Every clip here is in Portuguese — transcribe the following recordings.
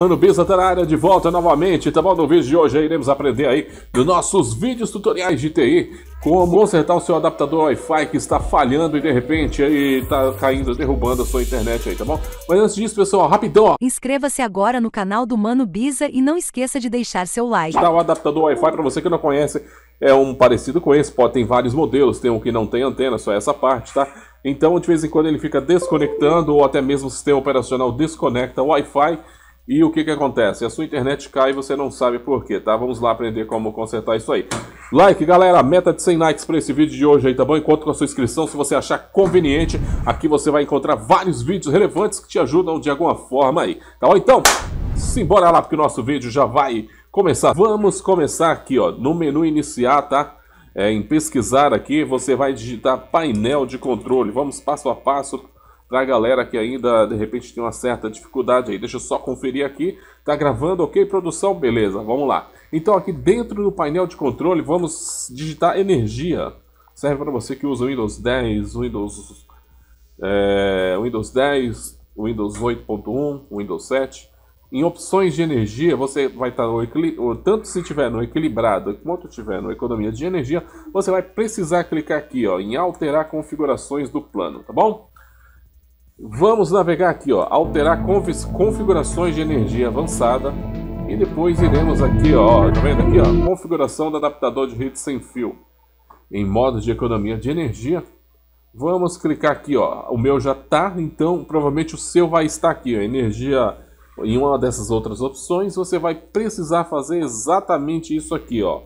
Mano Bisa tá na área de volta novamente, tá bom? No vídeo de hoje aí, iremos aprender aí dos nossos vídeos tutoriais de TI como consertar o seu adaptador Wi-Fi que está falhando e de repente aí tá caindo, derrubando a sua internet aí, tá bom? Mas antes disso, pessoal, rapidão, Inscreva-se agora no canal do Mano Bisa e não esqueça de deixar seu like. Tá o adaptador Wi-Fi, para você que não conhece, é um parecido com esse, pode ter vários modelos, tem um que não tem antena, só essa parte, tá? Então, de vez em quando ele fica desconectando ou até mesmo o sistema operacional desconecta o Wi-Fi e o que, que acontece? A sua internet cai e você não sabe por quê, tá? Vamos lá aprender como consertar isso aí. Like, galera, meta de 100 likes para esse vídeo de hoje aí, tá bom? Enquanto com a sua inscrição, se você achar conveniente. Aqui você vai encontrar vários vídeos relevantes que te ajudam de alguma forma aí, tá bom? Então, simbora lá, porque o nosso vídeo já vai começar. Vamos começar aqui, ó, no menu iniciar, tá? É, em pesquisar aqui, você vai digitar painel de controle. Vamos passo a passo para a galera que ainda de repente tem uma certa dificuldade aí. Deixa eu só conferir aqui. Tá gravando, ok, produção? Beleza, vamos lá. Então aqui dentro do painel de controle vamos digitar energia. Serve para você que usa Windows 10, Windows, é, Windows 10, Windows 8.1, Windows 7. Em opções de energia, você vai estar tá no tanto se tiver no equilibrado quanto tiver no economia de energia, você vai precisar clicar aqui ó, em alterar configurações do plano, tá bom? Vamos navegar aqui, ó, alterar configurações de energia avançada e depois iremos aqui, ó, tá vendo aqui, ó, configuração do adaptador de rede sem fio em modo de economia de energia. Vamos clicar aqui, ó, o meu já tá, então provavelmente o seu vai estar aqui, ó, energia em uma dessas outras opções, você vai precisar fazer exatamente isso aqui, ó.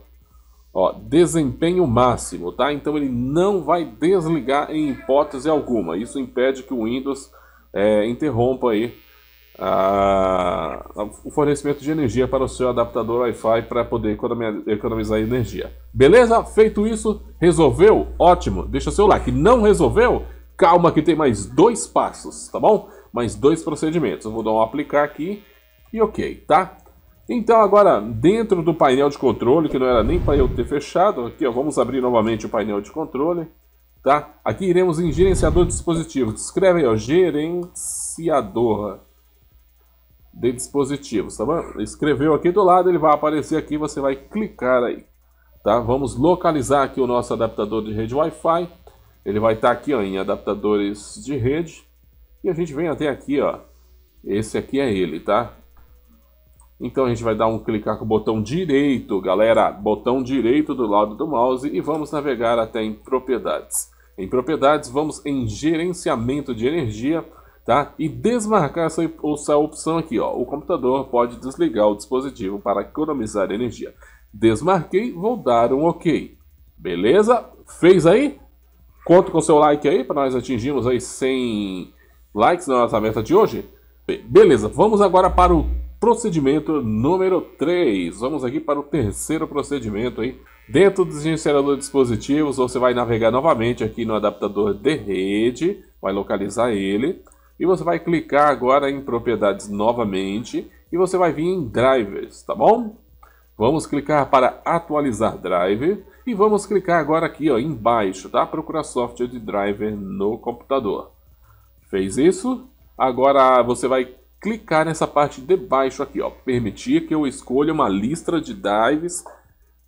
Ó, desempenho máximo, tá? Então ele não vai desligar em hipótese alguma. Isso impede que o Windows é, interrompa aí a, a, o fornecimento de energia para o seu adaptador Wi-Fi para poder economia, economizar energia. Beleza? Feito isso, resolveu? Ótimo. Deixa seu like. Não resolveu? Calma que tem mais dois passos, tá bom? Mais dois procedimentos. Eu vou dar um aplicar aqui e ok, tá? Então agora dentro do painel de controle, que não era nem para eu ter fechado, aqui ó, vamos abrir novamente o painel de controle. Tá? Aqui iremos em gerenciador de dispositivos. Escreve aí, ó, gerenciador de dispositivos, tá bom? Escreveu aqui do lado, ele vai aparecer aqui, você vai clicar aí, tá? Vamos localizar aqui o nosso adaptador de rede Wi-Fi. Ele vai estar tá aqui, ó, em adaptadores de rede. E a gente vem até aqui, ó. Esse aqui é ele, tá? Então a gente vai dar um clicar com o botão direito, galera, botão direito do lado do mouse e vamos navegar até em propriedades. Em propriedades vamos em gerenciamento de energia, tá? E desmarcar essa, essa opção aqui, ó. O computador pode desligar o dispositivo para economizar energia. Desmarquei, vou dar um OK. Beleza? Fez aí? Conto com seu like aí para nós atingirmos aí 100 likes na nossa meta de hoje. Beleza, vamos agora para o Procedimento número 3. Vamos aqui para o terceiro procedimento aí. Dentro do gerenciador de dispositivos, você vai navegar novamente aqui no adaptador de rede, vai localizar ele e você vai clicar agora em propriedades novamente e você vai vir em drivers, tá bom? Vamos clicar para atualizar driver e vamos clicar agora aqui ó, embaixo, tá? Procurar software de driver no computador. Fez isso? Agora você vai clicar nessa parte de baixo aqui, ó, permitir que eu escolha uma lista de dives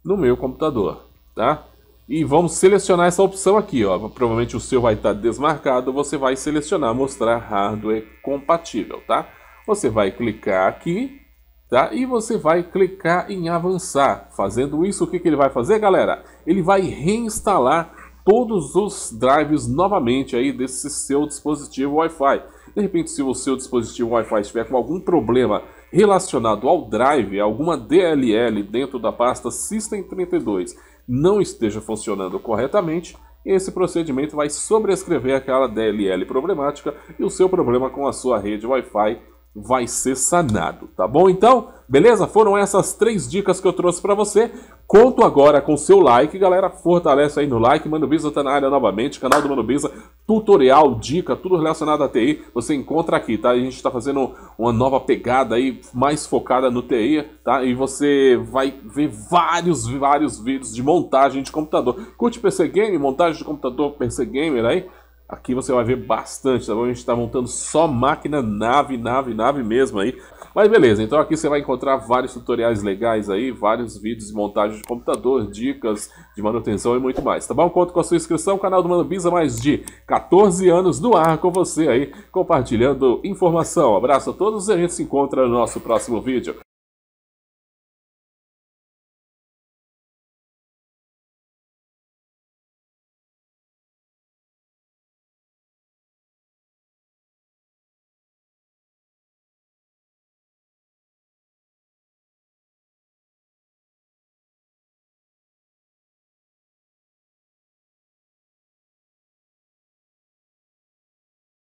no meu computador, tá? E vamos selecionar essa opção aqui, ó. Provavelmente o seu vai estar tá desmarcado, você vai selecionar mostrar hardware compatível, tá? Você vai clicar aqui, tá? E você vai clicar em avançar. Fazendo isso, o que, que ele vai fazer, galera? Ele vai reinstalar todos os drives novamente aí desse seu dispositivo Wi-Fi. De repente, se o seu dispositivo Wi-Fi estiver com algum problema relacionado ao drive, alguma DLL dentro da pasta System32 não esteja funcionando corretamente, esse procedimento vai sobrescrever aquela DLL problemática e o seu problema com a sua rede Wi-Fi vai ser sanado, tá bom? Então, beleza? Foram essas três dicas que eu trouxe para você. Conto agora com seu like, galera. Fortalece aí no like. Mano Biza tá na área novamente. Canal do Mano Biza, tutorial, dica, tudo relacionado a TI. Você encontra aqui, tá? A gente tá fazendo uma nova pegada aí, mais focada no TI, tá? E você vai ver vários, vários vídeos de montagem de computador. Curte PC Game, montagem de computador, PC Gamer aí. Aqui você vai ver bastante, tá bom? A gente tá montando só máquina, nave, nave, nave mesmo aí. Mas beleza, então aqui você vai encontrar vários tutoriais legais aí, vários vídeos de montagem de computador, dicas de manutenção e muito mais, tá bom? Conto com a sua inscrição, canal do Mano Biza mais de 14 anos no ar com você aí, compartilhando informação. abraço a todos e a gente se encontra no nosso próximo vídeo.